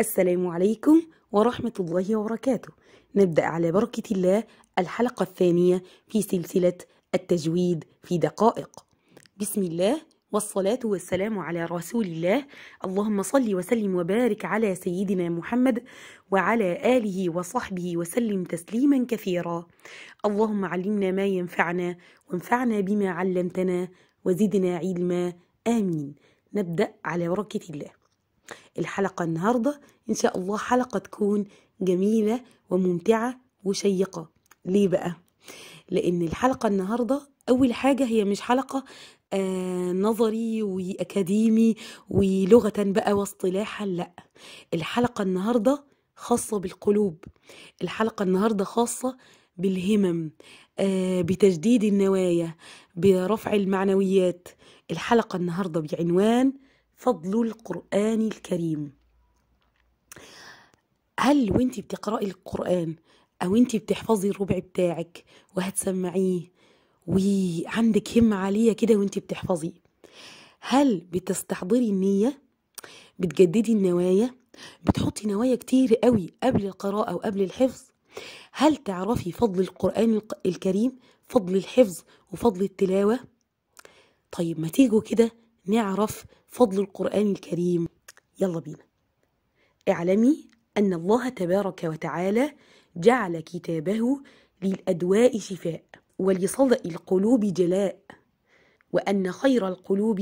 السلام عليكم ورحمة الله وبركاته نبدأ على بركة الله الحلقة الثانية في سلسلة التجويد في دقائق بسم الله والصلاة والسلام على رسول الله اللهم صل وسلم وبارك على سيدنا محمد وعلى آله وصحبه وسلم تسليما كثيرا اللهم علمنا ما ينفعنا وانفعنا بما علمتنا وزدنا علما آمين نبدأ على بركة الله الحلقة النهاردة إن شاء الله حلقة تكون جميلة وممتعة وشيقة ليه بقى؟ لأن الحلقة النهاردة أول حاجة هي مش حلقة آه نظري وأكاديمي ولغة بقى واصطلاحا لأ الحلقة النهاردة خاصة بالقلوب الحلقة النهاردة خاصة بالهمم آه بتجديد النوايا برفع المعنويات الحلقة النهاردة بعنوان فضل القرآن الكريم هل وانت بتقرأي القرآن أو انت بتحفظي الربع بتاعك وهتسمعيه وعندك همة عالية كده وانت بتحفظي هل بتستحضري النية بتجددي النوايا بتحطي نوايا كتير قوي قبل القراءة وقبل الحفظ هل تعرفي فضل القرآن الكريم فضل الحفظ وفضل التلاوة طيب ما تيجوا كده نعرف فضل القرآن الكريم يلا بينا اعلمي أن الله تبارك وتعالى جعل كتابه للأدواء شفاء ولصدأ القلوب جلاء وأن خير القلوب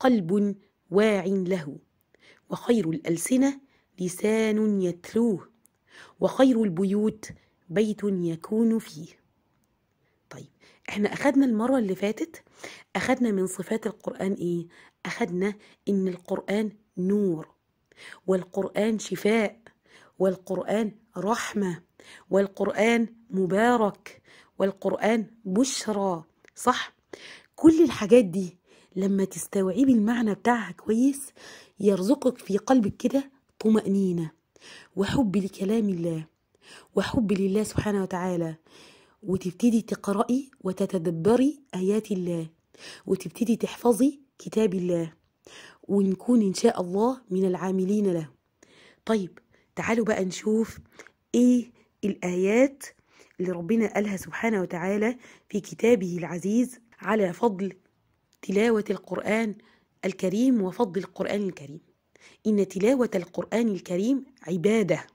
قلب واع له وخير الألسنة لسان يتلوه وخير البيوت بيت يكون فيه طيب احنا أخذنا المرة اللي فاتت أخذنا من صفات القرآن إيه؟ أخذنا إن القرآن نور والقرآن شفاء والقرآن رحمة والقرآن مبارك والقرآن بشرى صح كل الحاجات دي لما تستوعبي المعنى بتاعها كويس يرزقك في قلبك كده طمأنينة وحب لكلام الله وحب لله سبحانه وتعالى وتبتدي تقرأي وتتدبري آيات الله وتبتدي تحفظي كتاب الله ونكون إن شاء الله من العاملين له طيب تعالوا بقى نشوف إيه الآيات اللي ربنا قالها سبحانه وتعالى في كتابه العزيز على فضل تلاوة القرآن الكريم وفضل القرآن الكريم إن تلاوة القرآن الكريم عبادة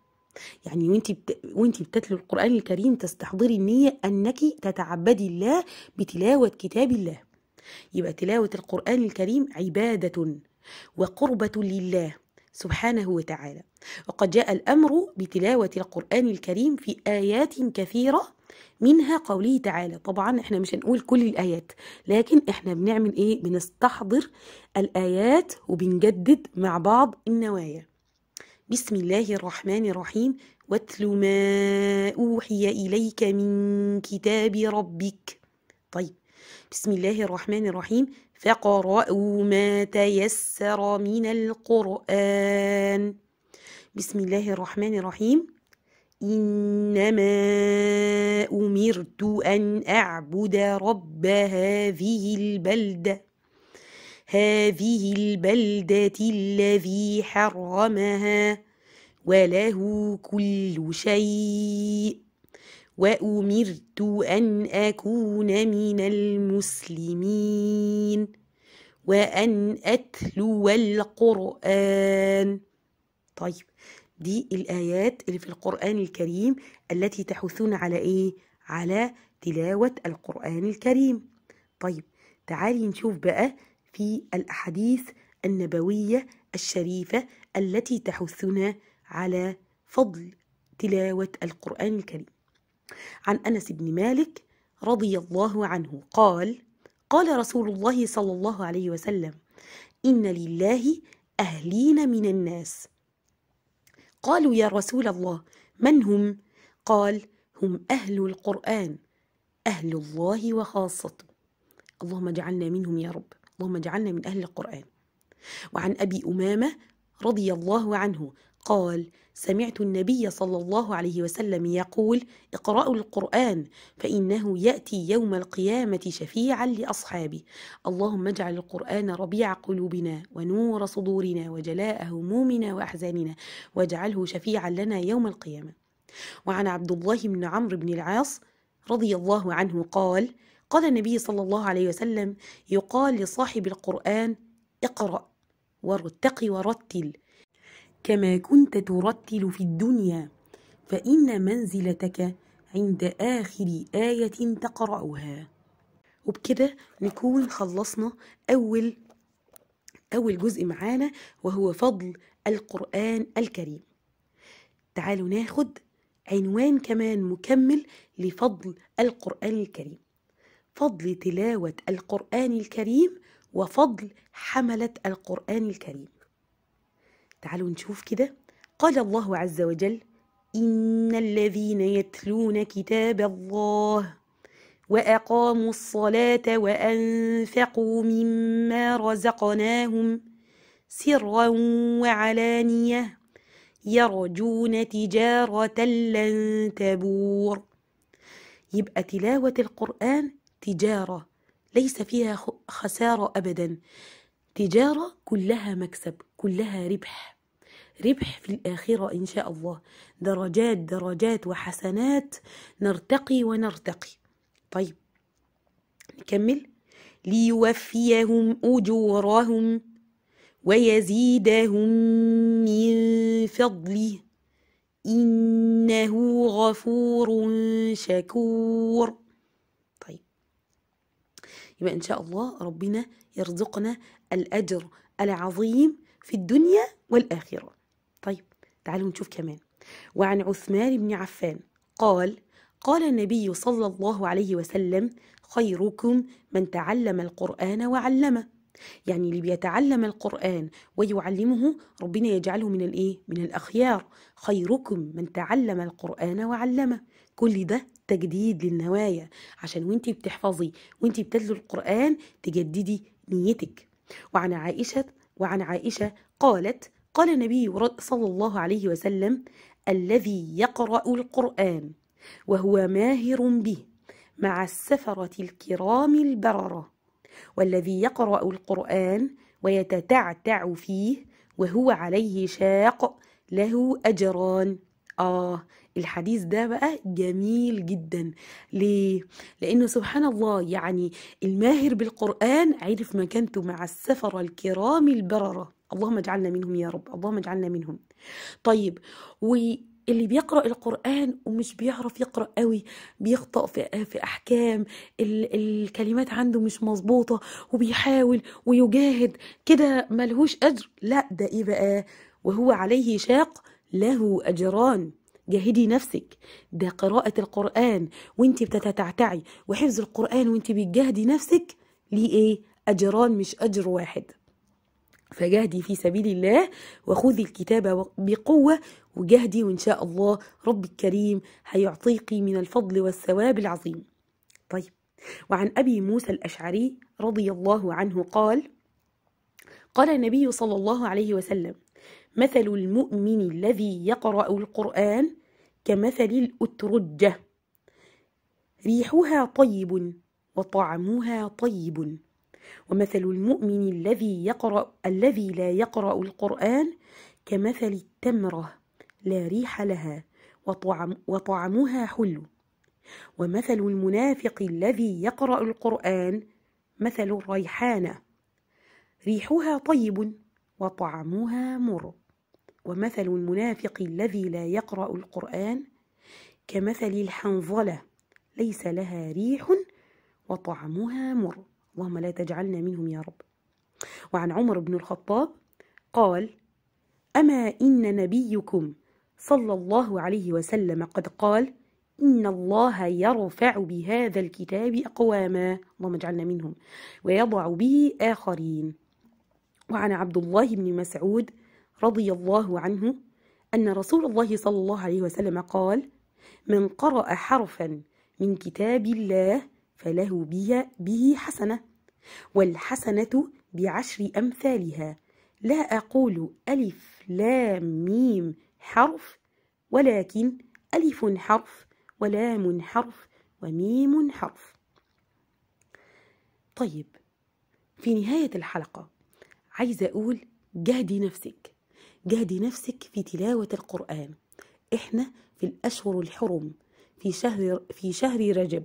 يعني وانت وانت بتتلو القرآن الكريم تستحضري النية أنك تتعبدي الله بتلاوة كتاب الله يبقى تلاوة القرآن الكريم عبادة وقربة لله سبحانه وتعالى وقد جاء الأمر بتلاوة القرآن الكريم في آيات كثيرة منها قوله تعالى طبعا احنا مش هنقول كل الآيات لكن احنا بنعمل ايه بنستحضر الآيات وبنجدد مع بعض النوايا بسم الله الرحمن الرحيم واتل ما أوحي إليك من كتاب ربك طيب بسم الله الرحمن الرحيم فقرأوا ما تيسر من القرآن بسم الله الرحمن الرحيم إنما أمرت أن أعبد رب هذه البلدة هذه البلدة الذي حرمها وله كل شيء وأمرت أن أكون من المسلمين وأن أتلو القرآن طيب دي الآيات اللي في القرآن الكريم التي تحثون على إيه؟ على تلاوة القرآن الكريم طيب تعالي نشوف بقى في الأحاديث النبوية الشريفة التي تحثنا على فضل تلاوة القرآن الكريم عن أنس بن مالك رضي الله عنه قال قال رسول الله صلى الله عليه وسلم إن لله أهلين من الناس قالوا يا رسول الله من هم؟ قال هم أهل القرآن أهل الله وخاصته اللهم اجعلنا منهم يا رب اللهم اجعلنا من أهل القرآن وعن أبي أمامة رضي الله عنه قال سمعت النبي صلى الله عليه وسلم يقول اقرأوا القرآن فإنه يأتي يوم القيامة شفيعا لأصحابه اللهم اجعل القرآن ربيع قلوبنا ونور صدورنا وجلاء همومنا وأحزاننا واجعله شفيعا لنا يوم القيامة وعن عبد الله بن عمرو بن العاص رضي الله عنه قال قال النبي صلى الله عليه وسلم يقال لصاحب القرآن اقرأ وارتقي ورتل كما كنت ترتل في الدنيا فإن منزلتك عند آخر آية تقرأها وبكده نكون خلصنا أول أول جزء معانا وهو فضل القرآن الكريم تعالوا ناخد عنوان كمان مكمل لفضل القرآن الكريم فضل تلاوة القرآن الكريم وفضل حملة القرآن الكريم تعالوا نشوف كده قال الله عز وجل إن الذين يتلون كتاب الله وأقاموا الصلاة وأنفقوا مما رزقناهم سرا وعلانية يرجون تجارة لن تبور يبقى تلاوة القرآن تجارة ليس فيها خسارة أبدا تجارة كلها مكسب كلها ربح ربح في الآخرة إن شاء الله درجات درجات وحسنات نرتقي ونرتقي طيب نكمل ليوفيهم أجورهم ويزيدهم من فضله إنه غفور شكور طيب يبقى إن شاء الله ربنا يرزقنا الأجر العظيم في الدنيا والآخرة طيب تعالوا نشوف كمان وعن عثمان بن عفان قال قال النبي صلى الله عليه وسلم خيركم من تعلم القرآن وعلمه يعني اللي بيتعلم القرآن ويعلمه ربنا يجعله من الإيه؟ من الأخيار خيركم من تعلم القرآن وعلمه كل ده تجديد للنوايا عشان وانتي بتحفظي وانتي بتدلو القرآن تجددي نيتك وعن عائشة وعن عائشة قالت قال النبي صلى الله عليه وسلم الذي يقرأ القرآن وهو ماهر به مع السفرة الكرام البررة والذي يقرأ القرآن ويتتعتع فيه وهو عليه شاق له أجران آه الحديث ده بقى جميل جدا ليه لانه سبحان الله يعني الماهر بالقران عرف مكانته مع السفر الكرام البرره اللهم اجعلنا منهم يا رب اللهم اجعلنا منهم طيب و اللي بيقرأ القرآن ومش بيعرف يقرأ قوي بيخطأ في, في أحكام ال الكلمات عنده مش مظبوطة وبيحاول ويجاهد كده ملهوش أجر لا ده إيه بقى وهو عليه شاق له أجران جاهدي نفسك ده قراءة القرآن وانت بتتعتعي وحفظ القرآن وانت بتجاهدي نفسك ليه ايه أجران مش أجر واحد فجاهدي في سبيل الله وخذي الكتاب بقوة وجاهدي وإن شاء الله رب الكريم هيعطيقي من الفضل والثواب العظيم طيب وعن أبي موسى الأشعري رضي الله عنه قال قال النبي صلى الله عليه وسلم مثل المؤمن الذي يقرأ القرآن كمثل الأترجة ريحها طيب وطعمها طيب ومثل المؤمن الذي يقرأ الذي لا يقرأ القرآن كمثل التمرة لا ريح لها وطعم وطعمها حلو ومثل المنافق الذي يقرأ القرآن مثل الريحانة ريحها طيب وطعمها مر ومثل المنافق الذي لا يقرأ القرآن كمثل الحنظلة ليس لها ريح وطعمها مر اللهم لا تجعلنا منهم يا رب وعن عمر بن الخطاب قال أما إن نبيكم صلى الله عليه وسلم قد قال إن الله يرفع بهذا الكتاب أقواما اللهم اجعلنا منهم ويضع به آخرين وعن عبد الله بن مسعود رضي الله عنه أن رسول الله صلى الله عليه وسلم قال من قرأ حرفا من كتاب الله فله بها به حسنة والحسنة بعشر أمثالها لا أقول ألف لام ميم حرف ولكن ألف حرف ولام حرف وميم حرف طيب في نهاية الحلقة عايزة أقول جهدي نفسك جاهدي نفسك في تلاوة القرآن إحنا في الأشهر الحرم في شهر, في شهر رجب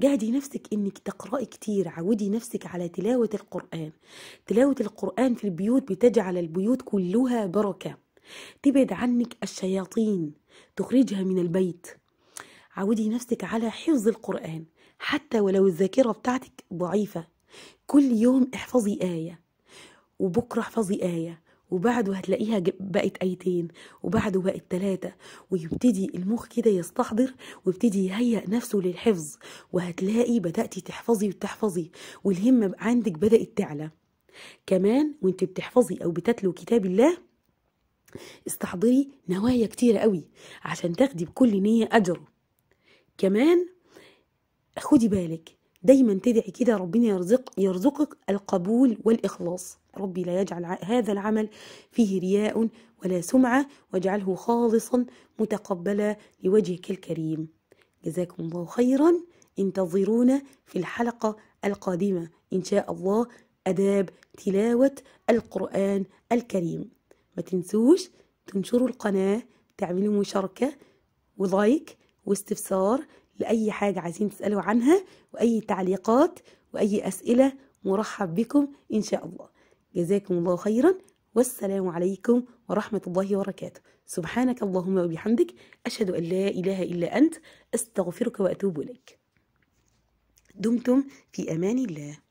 جهدي نفسك انك تقرأي كتير عودي نفسك على تلاوة القرآن تلاوة القرآن في البيوت بتجعل البيوت كلها بركة تبعد عنك الشياطين تخرجها من البيت عودي نفسك على حفظ القرآن حتى ولو الذاكرة بتاعتك ضعيفة كل يوم احفظي آية وبكرة احفظي آية وبعده هتلاقيها بقت ايتين وبعده بقت ثلاثه ويبتدي المخ كده يستحضر ويبتدي يهيئ نفسه للحفظ وهتلاقي بداتي تحفظي وتحفظي والهمه عندك بدات تعلى كمان وانت بتحفظي او بتتلو كتاب الله استحضري نوايا كتيرة قوي عشان تاخدي بكل نية أجره كمان خدي بالك دايما تدعي كده ربنا يرزق يرزقك القبول والإخلاص ربي لا يجعل هذا العمل فيه رياء ولا سمعة واجعله خالصا متقبلا لوجهك الكريم جزاكم الله خيرا انتظرونا في الحلقة القادمة إن شاء الله أداب تلاوة القرآن الكريم ما تنسوش تنشروا القناة تعملوا مشاركة ولايك واستفسار لأي حاجة عايزين تسألوا عنها وأي تعليقات وأي أسئلة مرحب بكم إن شاء الله جزاكم الله خيرا والسلام عليكم ورحمة الله وبركاته سبحانك اللهم وبحمدك أشهد أن لا إله إلا أنت أستغفرك وأتوب إليك دمتم في أمان الله